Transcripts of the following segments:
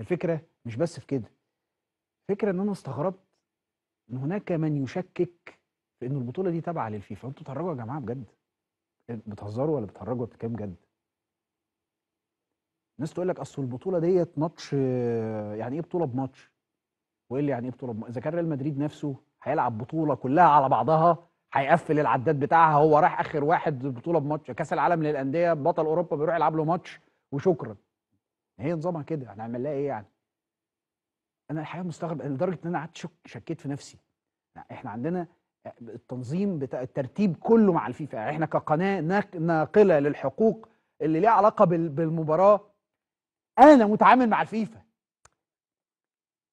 الفكره مش بس في كده الفكره ان انا استغربت ان هناك من يشكك في ان البطوله دي تابعه للفيفا انتوا تهرجوا يا جماعه بجد بتهزروا ولا بتهرجوا بتتكلم جد الناس تقول لك اصل البطوله ديت ماتش يعني ايه بطوله بماتش وايه اللي يعني ايه بطوله بماتش؟ اذا كان ريال مدريد نفسه هيلعب بطوله كلها على بعضها هيقفل العداد بتاعها هو راح اخر واحد بطوله بماتش كاس العالم للانديه بطل اوروبا بيروح يلعب له ماتش وشكرا هي نظامها كده هنعمل لها ايه يعني انا الحقيقه مستغرب لدرجه ان انا قعدت شك شكيت في نفسي احنا عندنا آه، التنظيم بتاع الترتيب كله مع الفيفا يعني احنا كقناه ناقله للحقوق اللي ليها علاقه بالمباراه انا متعامل مع الفيفا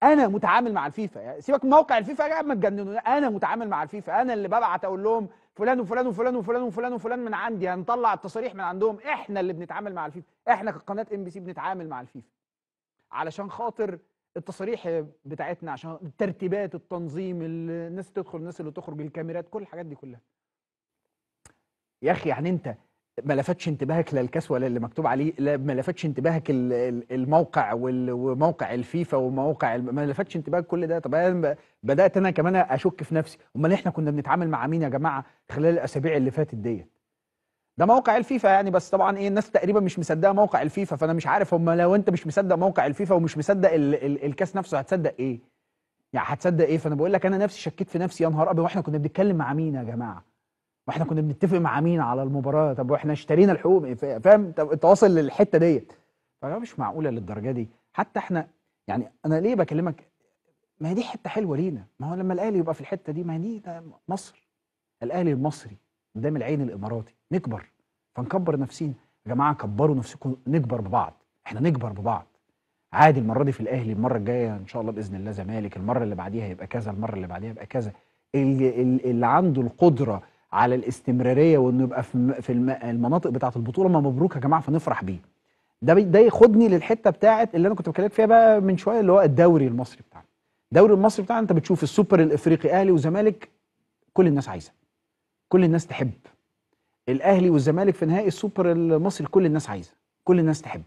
انا متعامل مع الفيفا يعني سيبك من موقع الفيفا يا ما تجننوا انا متعامل مع الفيفا انا اللي ببعت اقول لهم فلان وفلان وفلان وفلان وفلان وفلان من عندي هنطلع التصاريح من عندهم احنا اللي بنتعامل مع الفيفا احنا كقناه ام بي سي بنتعامل مع الفيفا علشان خاطر التصاريح بتاعتنا عشان الترتيبات التنظيم الناس تدخل الناس اللي تخرج الكاميرات كل الحاجات دي كلها يا اخي يعني انت ما لفتش انتباهك لا الكاس ولا اللي مكتوب عليه لا ما لفتش انتباهك الموقع وموقع الفيفا وموقع ما لفتش انتباهك كل ده طب انا بدات انا كمان اشك في نفسي امال احنا كنا بنتعامل مع مين يا جماعه خلال الاسابيع اللي فاتت ديت ده موقع الفيفا يعني بس طبعا ايه الناس تقريبا مش مصدقه موقع الفيفا فانا مش عارف هم لو انت مش مصدق موقع الفيفا ومش مصدق ال ال الكاس نفسه هتصدق ايه يعني هتصدق ايه فانا بقول لك انا نفسي شكيت في نفسي يا نهار ابيض واحنا كنا بنتكلم مع مين يا جماعه ما احنا كنا بنتفق مع مين على المباراه طب واحنا اشترينا الحقوق فاهم طب انت واصل للحته ديت مش معقوله للدرجه دي حتى احنا يعني انا ليه بكلمك ما هي دي حته حلوه لينا ما هو لما الاهلي يبقى في الحته دي ما هي دي مصر الاهلي المصري قدام العين الاماراتي نكبر فنكبر نفسينا يا جماعه كبروا نفسكم نكبر ببعض احنا نكبر ببعض عادي المره دي في الاهلي المره الجايه ان شاء الله باذن الله زمالك المره اللي بعديها يبقى كذا المره اللي بعديها يبقى كذا اللي, اللي عنده القدره على الاستمراريه وانه يبقى في في المناطق بتاعه البطوله ما مبروك يا جماعه فنفرح بيه ده ده ياخدني للحته بتاعه اللي انا كنت بكلمك فيها بقى من شويه اللي هو الدوري المصري بتاعنا الدوري المصري بتاعنا انت بتشوف السوبر الافريقي اهلي وزمالك كل الناس عايزه كل الناس تحب الاهلي والزمالك في نهائي السوبر المصري كل الناس عايزه كل الناس تحب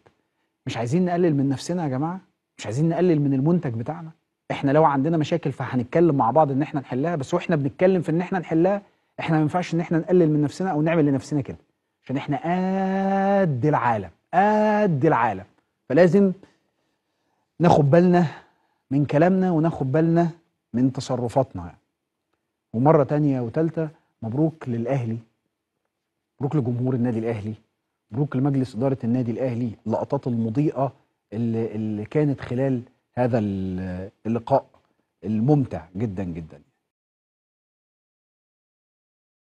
مش عايزين نقلل من نفسنا يا جماعه مش عايزين نقلل من المنتج بتاعنا احنا لو عندنا مشاكل فهنتكلم مع بعض ان احنا نحلها بس واحنا بنتكلم في ان احنا نحلها احنا ما ينفعش ان احنا نقلل من نفسنا او نعمل لنفسنا كده عشان احنا قد العالم قد العالم فلازم ناخد بالنا من كلامنا وناخد بالنا من تصرفاتنا يعني. ومره تانية وتالتة مبروك للاهلي مبروك لجمهور النادي الاهلي مبروك لمجلس اداره النادي الاهلي اللقطات المضيئه اللي, اللي كانت خلال هذا اللقاء الممتع جدا جدا